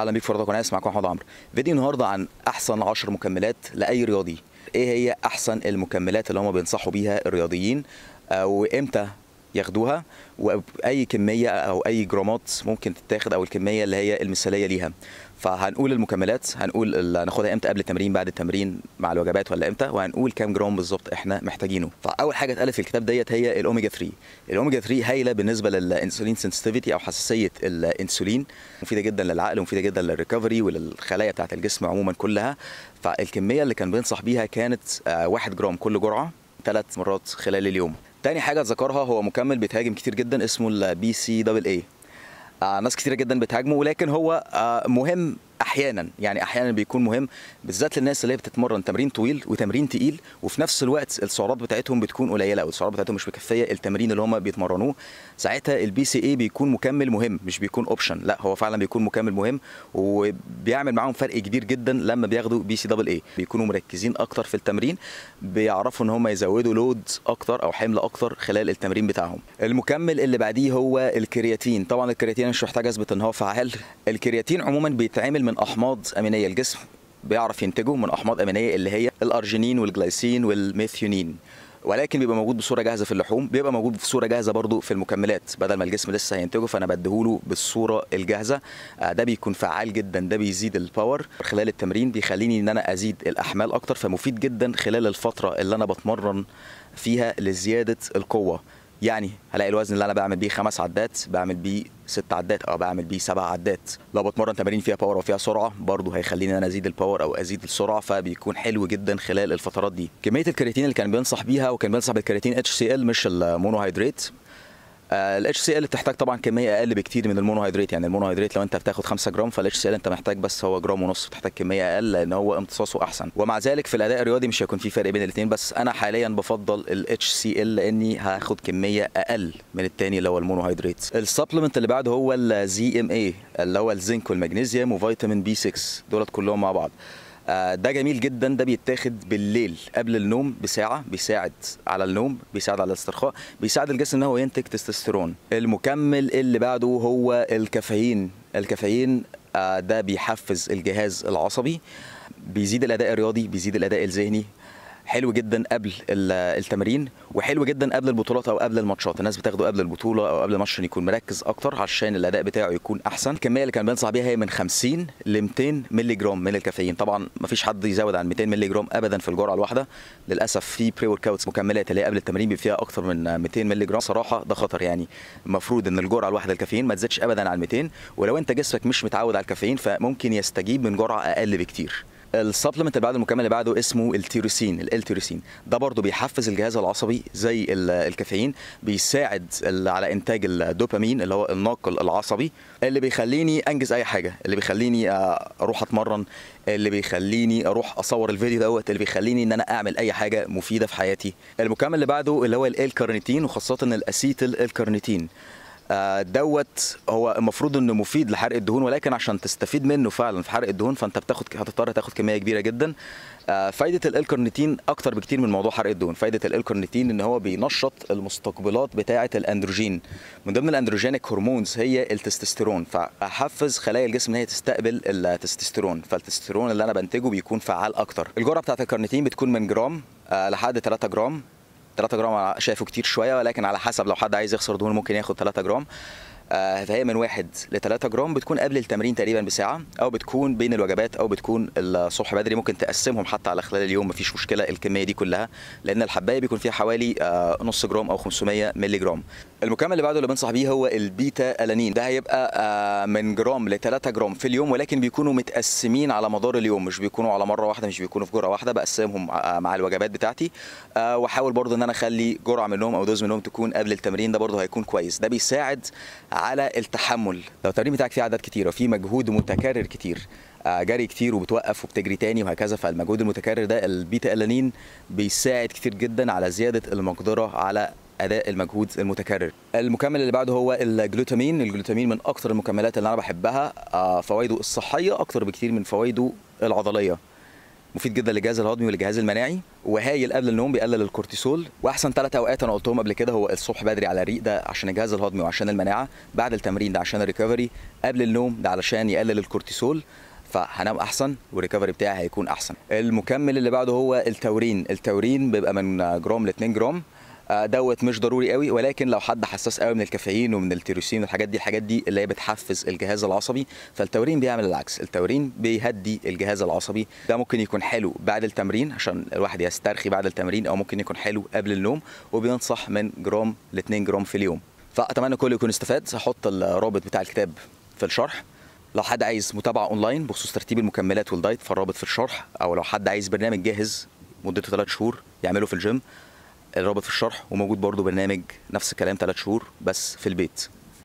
اهلا بيك في رياضه وناس اسمعكم محمد عمرو فيديو النهارده عن احسن 10 مكملات لاي رياضي ايه هي احسن المكملات اللي هم بينصحوا بيها الرياضيين آه، وامتى ياخدوها واي كميه او اي جرامات ممكن تتاخد او الكميه اللي هي المثاليه ليها فهنقول المكملات هنقول اللي هناخدها امتى قبل التمرين بعد التمرين مع الوجبات ولا امتى وهنقول كام جرام بالظبط احنا محتاجينه فاول حاجه اتقالت في الكتاب ديت هي الاوميجا 3 الاوميجا 3 هايله بالنسبه للانسولين سنسيتيفيتي او حساسيه الانسولين مفيده جدا للعقل ومفيده جدا للريكفري وللخلايا بتاعه الجسم عموما كلها فالكميه اللي كان بينصح بيها كانت 1 آه، جرام كل جرعه ثلاث مرات خلال اليوم تاني حاجه ذكرها هو مكمل بيتهاجم كتير جدا اسمه البي سي دبل اي ناس كتيره جدا بتهاجمه ولكن هو آه، مهم احيانا يعني احيانا بيكون مهم بالذات للناس اللي هي بتتمرن تمرين طويل وتمرين تقيل وفي نفس الوقت السعرات بتاعتهم بتكون قليله او السعرات بتاعتهم مش مكفيه التمرين اللي هم بيتمرنوه ساعتها البي سي اي بيكون مكمل مهم مش بيكون اوبشن لا هو فعلا بيكون مكمل مهم وبيعمل معاهم فرق كبير جدا لما بياخدوا بي سي دبل اي بيكونوا مركزين اكتر في التمرين بيعرفوا ان هم يزودوا لود اكتر او حمل اكتر خلال التمرين بتاعهم المكمل اللي بعديه هو الكرياتين طبعا الكرياتين مش محتاج اثبت ان هو فعال الكرياتين عموما بيتعمل من احماض امينيه الجسم بيعرف ينتجه من احماض امينيه اللي هي الارجينين والجلايسين والميثيونين ولكن بيبقى موجود بصوره جاهزه في اللحوم بيبقى موجود بصوره جاهزه برضو في المكملات بدل ما الجسم لسه هينتجه فانا بديهوله بالصوره الجاهزه آه، ده بيكون فعال جدا ده بيزيد الباور خلال التمرين بيخليني ان انا ازيد الاحمال اكتر فمفيد جدا خلال الفتره اللي انا بتمرن فيها لزياده القوه يعني هلاقي الوزن اللي انا بعمل بيه خمس عدات بعمل بيه ست عدات او بعمل بيه سبع عدات لو بتمرن تمارين فيها باور وفيها سرعه برضه هيخليني انا ازيد الباور او ازيد السرعه فبيكون حلو جدا خلال الفترات دي كميه الكرياتين اللي كان بينصح بيها وكان بينصح بالكرياتين اتش سي ال مش المونوهيدريت الاتش آه، سي ال بتحتاج طبعا كميه اقل بكتير من المونوهيدريت يعني المونوهيدريت لو انت بتاخد 5 جرام فالاتش سي ال انت محتاج بس هو جرام ونص بتحتاج كميه اقل لان هو امتصاصه احسن ومع ذلك في الاداء الرياضي مش هيكون في فرق بين الاثنين بس انا حاليا بفضل الاتش سي ال لاني هاخد كميه اقل من الثاني اللي هو المونوهيدريت السبلمنت اللي بعده هو الزي ام اي اللي هو الزنك والمغنيسيوم وفيتامين بي 6 دولت كلهم مع بعض آه، ده جميل جدا ده بيتاخد بالليل قبل النوم بساعه بيساعد على النوم بيساعد على الاسترخاء بيساعد الجسم ان هو ينتج تستوستيرون المكمل اللي بعده هو الكافيين الكافيين آه، ده بيحفز الجهاز العصبي بيزيد الاداء الرياضي بيزيد الاداء الذهني حلو جدا قبل التمرين وحلو جدا قبل البطولات او قبل الماتشات الناس بتاخده قبل البطوله او قبل الماتش يكون مركز اكتر عشان الاداء بتاعه يكون احسن الكميه اللي كان بنصح بيها هي من 50 ل 200 مللي جرام من الكافيين طبعا ما فيش حد يزود عن 200 مللي جرام ابدا في الجرعه الواحده للاسف في بري ورك اوتس مكملات اللي هي قبل التمرين بيبقى فيها اكتر من 200 مللي جرام صراحه ده خطر يعني المفروض ان الجرعه الواحده الكافيين ما تزيدش ابدا عن 200 ولو انت جسمك مش متعود على الكافيين فممكن يستجيب من جرعه اقل بكتير السبلمنت اللي بعد المكمل اللي بعده اسمه التيروسين الالتيروسين ده برضه بيحفز الجهاز العصبي زي الكافيين بيساعد على انتاج الدوبامين اللي هو الناقل العصبي اللي بيخليني انجز اي حاجه اللي بيخليني آه، اروح اتمرن اللي بيخليني اروح اصور الفيديو دوت اللي بيخليني ان انا اعمل اي حاجه مفيده في حياتي المكمل اللي بعده اللي هو الكارنيتين وخاصه الاسيتيل الكارنيتين آه، دوت هو المفروض انه مفيد لحرق الدهون ولكن عشان تستفيد منه فعلا في حرق الدهون فانت بتاخد هتضطر تاخد كميه كبيره جدا آه، فايده الالكرنتين اكتر بكتير من موضوع حرق الدهون فايده الالكرنتين ان هو بينشط المستقبلات بتاعه الاندروجين من ضمن الاندروجينيك هرمونز هي التستوستيرون فاحفز خلايا الجسم ان هي تستقبل التستوستيرون فالتستوستيرون اللي انا بنتجه بيكون فعال اكتر الجرعه بتاعه الكرنتين بتكون من جرام آه، لحد 3 جرام 3 جرام شايفه كتير شويه ولكن على حسب لو حد عايز يخسر دهون ممكن ياخد 3 جرام آه، فهي من 1 ل 3 جرام بتكون قبل التمرين تقريبا بساعه او بتكون بين الوجبات او بتكون الصبح بدري ممكن تقسمهم حتى على خلال اليوم مفيش مشكله الكميه دي كلها لان الحبايه بيكون فيها حوالي آه، نص جرام او 500 مللي جرام المكمل اللي بعده اللي بنصح بيه هو البيتا الانين ده هيبقى آه، من جرام ل 3 جرام في اليوم ولكن بيكونوا متقسمين على مدار اليوم مش بيكونوا على مره واحده مش بيكونوا في جرعه واحده بقسمهم مع الوجبات بتاعتي واحاول برضه ان انا اخلي جرعه منهم او دوز منهم تكون قبل التمرين ده برضه هيكون كويس ده بيساعد على التحمل لو التمرين بتاعك فيه عدد كتير وفي مجهود متكرر كتير آه، جري كتير وبتوقف وبتجري تاني وهكذا فالمجهود المتكرر ده البيتا الانين بيساعد كتير جدا على زياده المقدره على اداء المجهود المتكرر المكمل اللي بعده هو الجلوتامين الجلوتامين من اكتر المكملات اللي انا بحبها آه، فوائده الصحيه اكتر بكتير من فوائده العضليه مفيد جدا للجهاز الهضمي والجهاز المناعي وهايل قبل النوم بيقلل الكورتيسول واحسن ثلاث اوقات انا قلتهم قبل كده هو الصبح بدري على الريق ده عشان الجهاز الهضمي وعشان المناعه بعد التمرين ده عشان الريكفري قبل النوم ده علشان يقلل الكورتيسول فهنام احسن والريكفري بتاعي هيكون احسن المكمل اللي بعده هو التورين التورين بيبقى من جرام ل 2 جرام آه، دوت مش ضروري قوي ولكن لو حد حساس قوي من الكافيين ومن التيروسين والحاجات دي الحاجات دي اللي هي بتحفز الجهاز العصبي فالتورين بيعمل العكس التورين بيهدي الجهاز العصبي ده ممكن يكون حلو بعد التمرين عشان الواحد يسترخي بعد التمرين او ممكن يكون حلو قبل النوم وبينصح من جرام ل 2 جرام في اليوم فاتمنى كله يكون استفاد هحط الرابط بتاع الكتاب في الشرح لو حد عايز متابعه اونلاين بخصوص ترتيب المكملات والدايت فالرابط في الشرح او لو حد عايز برنامج جاهز مدته 3 شهور يعمله في الجيم الرابط في الشرح وموجود برضو برنامج نفس الكلام ثلاث شهور بس في البيت